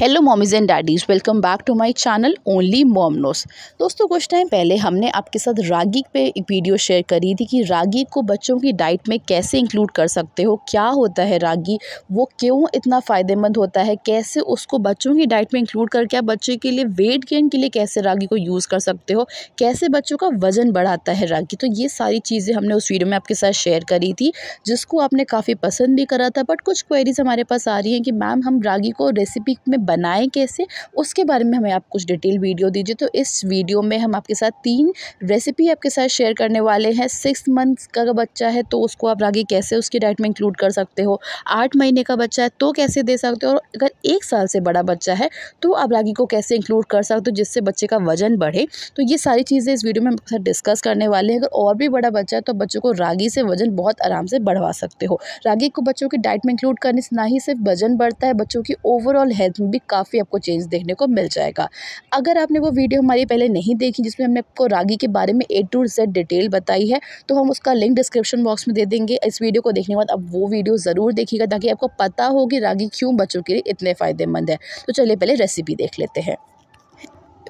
hello mommies and daddies welcome back to my channel only mom knows दोस्तों कुछ time पहले हमने आपके साथ रागी पे एक वीडियो शेयर करी थी कि रागी को बच्चों की डाइट में कैसे इंक्लूड कर सकते हो क्या होता है रागी वो क्यों इतना फ़ायदेमंद होता है कैसे उसको बच्चों की डाइट में इंक्लूड करके आप बच्चे के लिए वेट गेन के लिए कैसे रागी को यूज़ कर सकते हो कैसे बच्चों का वज़न बढ़ाता है रागी तो ये सारी चीज़ें हमने उस वीडियो में आपके साथ शेयर करी थी जिसको आपने काफ़ी पसंद भी करा था बट कुछ क्वेरीज़ हमारे पास आ रही हैं कि मैम हम रागी को रेसिपी में बनाए कैसे उसके बारे में हमें आप कुछ डिटेल वीडियो दीजिए तो इस वीडियो में हम आपके साथ तीन रेसिपी आपके साथ शेयर करने वाले हैं सिक्स मंथ्स का बच्चा है तो उसको आप रागी कैसे उसकी डाइट में इंक्लूड कर सकते हो आठ महीने का बच्चा है तो कैसे दे सकते हो और अगर एक साल से बड़ा बच्चा है तो आप रागी को कैसे इंक्लूड कर सकते हो जिससे बच्चे का वजन बढ़े तो ये सारी चीज़ें इस वीडियो में हम आपके साथ डिस्कस करने वाले हैं अगर और भी बड़ा बच्चा है तो बच्चों को रागी से वजन बहुत आराम से बढ़वा सकते हो रागी को बच्चों की डाइट में इंक्लूड करने से ना ही सिर्फ वजन बढ़ता है बच्चों की ओवरऑल हेल्थ में भी भी काफ़ी आपको चेंज देखने को मिल जाएगा अगर आपने वो वीडियो हमारी पहले नहीं देखी जिसमें हमने आपको रागी के बारे में ए टू जेड डिटेल बताई है तो हम उसका लिंक डिस्क्रिप्शन बॉक्स में दे देंगे इस वीडियो को देखने के बाद आप वो वीडियो ज़रूर देखिएगा ताकि आपको पता हो कि रागी क्यों बच्चों के लिए इतने फ़ायदेमंद है तो चलिए पहले रेसिपी देख लेते हैं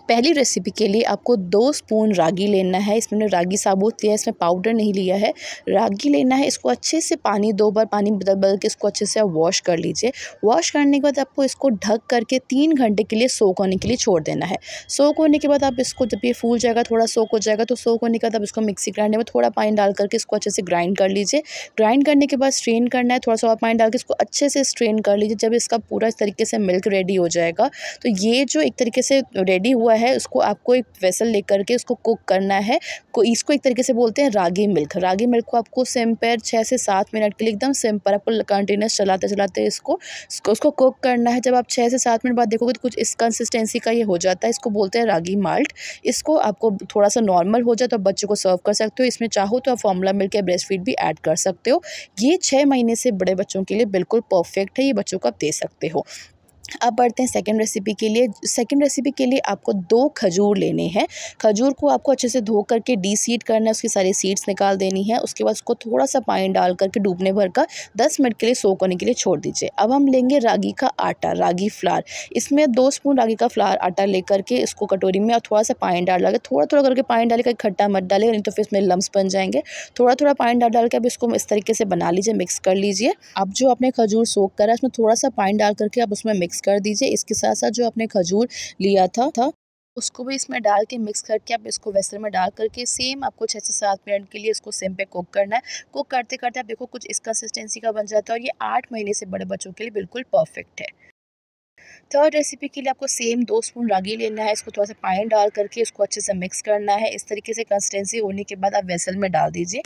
पहली रेसिपी के लिए आपको दो स्पून रागी लेना है इसमें रागी साबुत लिया है इसमें पाउडर नहीं लिया है रागी लेना है इसको अच्छे से पानी दो बार पानी बदल बदल के इसको अच्छे से आप वॉश कर लीजिए वॉश करने के बाद आपको इसको ढक करके तीन घंटे के लिए सोक होने के लिए छोड़ देना है सोक होने के बाद आप इसको जब ये फूल जाएगा थोड़ा सोक हो जाएगा तो सोक होने के बाद आप इसको मिक्सी ग्राइंडर में थोड़ा पानी डाल करके इसको अच्छे से ग्राइंड कर लीजिए ग्राइंड करने के बाद स्ट्रेन करना है थोड़ा सा और पानी डाल के इसको अच्छे से स्ट्रेन कर लीजिए जब इसका पूरा इस तरीके से मिल्क रेडी हो जाएगा तो ये जो एक तरीके से रेडी हुआ है उसको आपको एक वेसल लेकर के उसको कुक करना है को इसको एक तरीके से बोलते हैं रागी मिल्क रागी मिल्क को आपको सिम पर छः से सात मिनट के लिए एकदम सिम पर आपको कंटिन्यूस चलाते चलाते इसको उसको कुक करना है जब आप छः से सात मिनट बाद देखोगे तो कुछ इस कंसिस्टेंसी का ये हो जाता है इसको बोलते हैं रागी माल्ट इसको आपको थोड़ा सा नॉर्मल हो जाए तो आप बच्चों को सर्व कर सकते हो इसमें चाहो तो आप फॉर्मूला मिल्क या ब्रेस्ट फीड भी ऐड कर सकते हो ये छः महीने से बड़े बच्चों के लिए बिल्कुल परफेक्ट है ये बच्चों को आप दे सकते हो अब बढ़ते हैं सेकंड रेसिपी के लिए सेकंड रेसिपी के लिए आपको दो खजूर लेने हैं खजूर को आपको अच्छे से धो करके डी सीड करना है उसकी सारी सीड्स निकाल देनी है उसके बाद उसको थोड़ा सा पानी डाल करके डूबने भर का दस मिनट के लिए सोक होने के लिए छोड़ दीजिए अब हम लेंगे रागी का आटा रागी फ्लार इसमें दो स्पून रागी का फ्लार आटा ले करके इसको कटोरी में और थोड़ा सा पानी डाल डाले थोड़ा थोड़ा करके पानी डाले कर खट्टा मत डाले नहीं तो फिर इसमें लम्ब बन जाएंगे थोड़ा थोड़ा पानी डाल डाल के अब इसको इस तरीके से बना लीजिए मिक्स कर लीजिए अब जो आपने खजूर सोख करा है उसमें थोड़ा सा पानी डाल करके अब उसमें मिक्स मिक्स कर दीजिए इसके साथ साथ जो आपने खजूर लिया था था उसको भी इसमें डाल के मिक्स करके आप इसको वेसल में डाल करके सेम आपको छः से सात मिनट के लिए इसको सेम पे कुक करना है कुक करते करते आप देखो कुछ इस कंसिस्टेंसी का बन जाता है और ये आठ महीने से बड़े बच्चों के लिए बिल्कुल परफेक्ट है थर्ड रेसिपी के लिए आपको सेम दो स्पून रागी लेना है इसको थोड़ा सा पानी डाल करके इसको अच्छे से मिक्स करना है इस तरीके से कंसिस्टेंसी होने के बाद आप वेसल में डाल दीजिए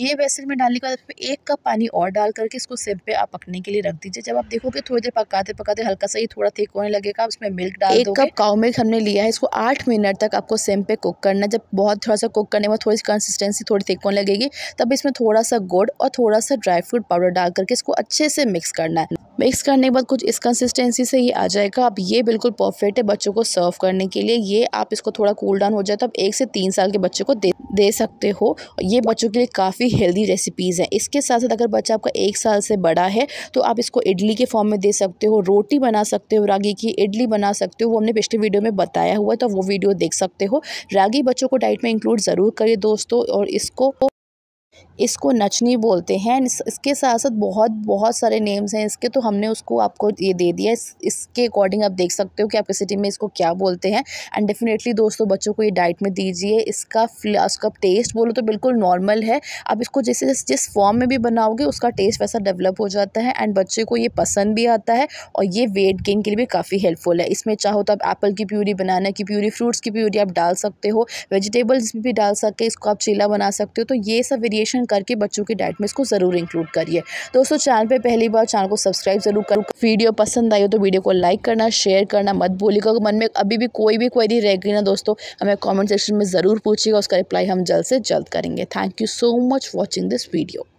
ये वेसल में डालने के बाद आप एक कप पानी और डाल करके इसको सिम पे आप पकने के लिए रख दीजिए जब आप देखोगे थोड़ी देर पकाते पकाते हल्का सा ही थोड़ा थिक होने लगेगा आप उसमें मिल्क डाल एक कप काउ मिल्क हमने लिया है इसको आठ मिनट तक आपको सिम पे कुक करना है जब बहुत थोड़ा सा कुक करने में थोड़ी सी कंसिस्टेंसी थोड़ी थेक होने लगेगी तब इसमें थोड़ा सा गुड़ और थोड़ा सा ड्राई फ्रूट पाउडर डाल करके इसको अच्छे से मिक्स करना है मिक्स करने के बाद कुछ इस कंसिस्टेंसी से ये आ जाएगा अब ये बिल्कुल परफेक्ट है बच्चों को सर्व करने के लिए ये आप इसको थोड़ा कूल डाउन हो जाए तो आप एक से तीन साल के बच्चों को दे दे सकते हो ये बच्चों के लिए काफ़ी हेल्दी रेसिपीज़ हैं इसके साथ साथ अगर बच्चा आपका एक साल से बड़ा है तो आप इसको इडली के फॉर्म में दे सकते हो रोटी बना सकते हो रागी की इडली बना सकते हो वो हमने पिछले वीडियो में बताया हुआ है तो वो वीडियो देख सकते हो रागी बच्चों को डाइट में इंक्लूड ज़रूर करिए दोस्तों और इसको इसको नचनी बोलते हैं इसके साथ साथ बहुत बहुत सारे नेम्स हैं इसके तो हमने उसको आपको ये दे दिया इस, इसके अकॉर्डिंग आप देख सकते हो कि आपके सिटी में इसको क्या बोलते हैं एंड डेफिनेटली दोस्तों बच्चों को ये डाइट में दीजिए इसका उसका टेस्ट बोलो तो बिल्कुल नॉर्मल है आप इसको जैसे जिस जिस फॉर्म में भी बनाओगे उसका टेस्ट वैसा डेवलप हो जाता है एंड बच्चे को ये पसंद भी आता है और ये वेट गेन के लिए भी काफ़ी हेल्पफुल है इसमें चाहो तो आप एप्पल की प्यूरी बनाना की प्यूरी फ्रूट्स की प्यूरी आप डाल सकते हो वेजिटेबल्स भी डाल सकते इसको आप चीला बना सकते हो तो ये सब वेरिएशन करके बच्चों की डाइट में इसको ज़रूर इंक्लूड करिए दोस्तों चैनल पर पहली बार चैनल को सब्सक्राइब जरूर करो वीडियो पसंद आई हो तो वीडियो को लाइक करना शेयर करना मत भूलिएगा मन में अभी भी कोई भी क्वेरी रह गई ना दोस्तों हमें कॉमेंट सेक्शन में ज़रूर पूछिएगा उसका रिप्लाई हम जल्द से जल्द करेंगे thank you so much watching this video